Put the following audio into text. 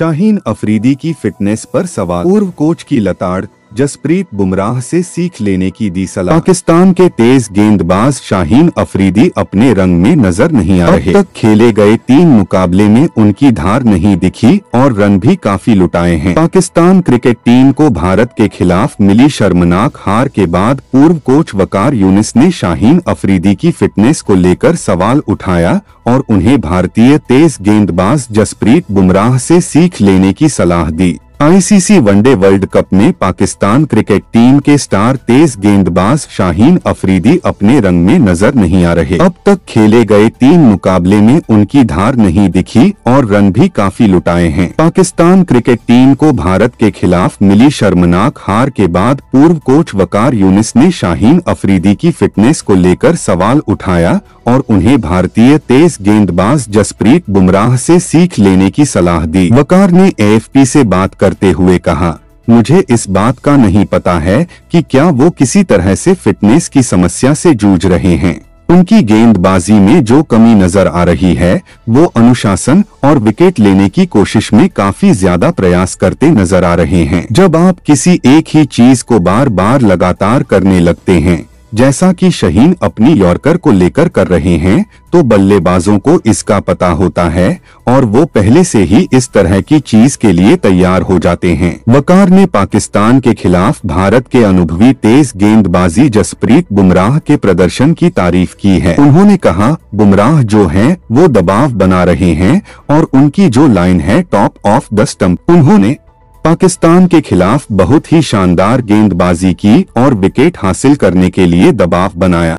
शाहीन अफरीदी की फिटनेस पर सवाल पूर्व कोच की लताड़ जसप्रीत बुमराह से सीख लेने की दी सलाह पाकिस्तान के तेज गेंदबाज शाहीन अफरीदी अपने रंग में नजर नहीं आ रहे तक खेले गए तीन मुकाबले में उनकी धार नहीं दिखी और रन भी काफी लुटाए हैं पाकिस्तान क्रिकेट टीम को भारत के खिलाफ मिली शर्मनाक हार के बाद पूर्व कोच वकार यूनिस ने शाहीन अफरीदी की फिटनेस को लेकर सवाल उठाया और उन्हें भारतीय तेज गेंदबाज जसप्रीत बुमराह ऐसी सीख लेने की सलाह दी आईसीसी वनडे वर्ल्ड कप में पाकिस्तान क्रिकेट टीम के स्टार तेज गेंदबाज शाहीन अफरीदी अपने रंग में नजर नहीं आ रहे अब तक खेले गए तीन मुकाबले में उनकी धार नहीं दिखी और रन भी काफी लुटाए हैं पाकिस्तान क्रिकेट टीम को भारत के खिलाफ मिली शर्मनाक हार के बाद पूर्व कोच वकार यूनिस ने शाहीन अफरीदी की फिटनेस को लेकर सवाल उठाया और उन्हें भारतीय तेज गेंदबाज जसप्रीत बुमराह से सीख लेने की सलाह दी वकार ने एएफपी से बात करते हुए कहा मुझे इस बात का नहीं पता है कि क्या वो किसी तरह से फिटनेस की समस्या से जूझ रहे हैं उनकी गेंदबाजी में जो कमी नजर आ रही है वो अनुशासन और विकेट लेने की कोशिश में काफी ज्यादा प्रयास करते नजर आ रहे हैं जब आप किसी एक ही चीज को बार बार लगातार करने लगते हैं जैसा कि शहीन अपनी यॉर्कर को लेकर कर रहे हैं तो बल्लेबाजों को इसका पता होता है और वो पहले से ही इस तरह की चीज के लिए तैयार हो जाते हैं वकार ने पाकिस्तान के खिलाफ भारत के अनुभवी तेज गेंदबाजी जसप्रीत बुमराह के प्रदर्शन की तारीफ की है उन्होंने कहा बुमराह जो है वो दबाव बना रहे हैं और उनकी जो लाइन है टॉप ऑफ द स्टम्प उन्होंने पाकिस्तान के खिलाफ बहुत ही शानदार गेंदबाजी की और विकेट हासिल करने के लिए दबाव बनाया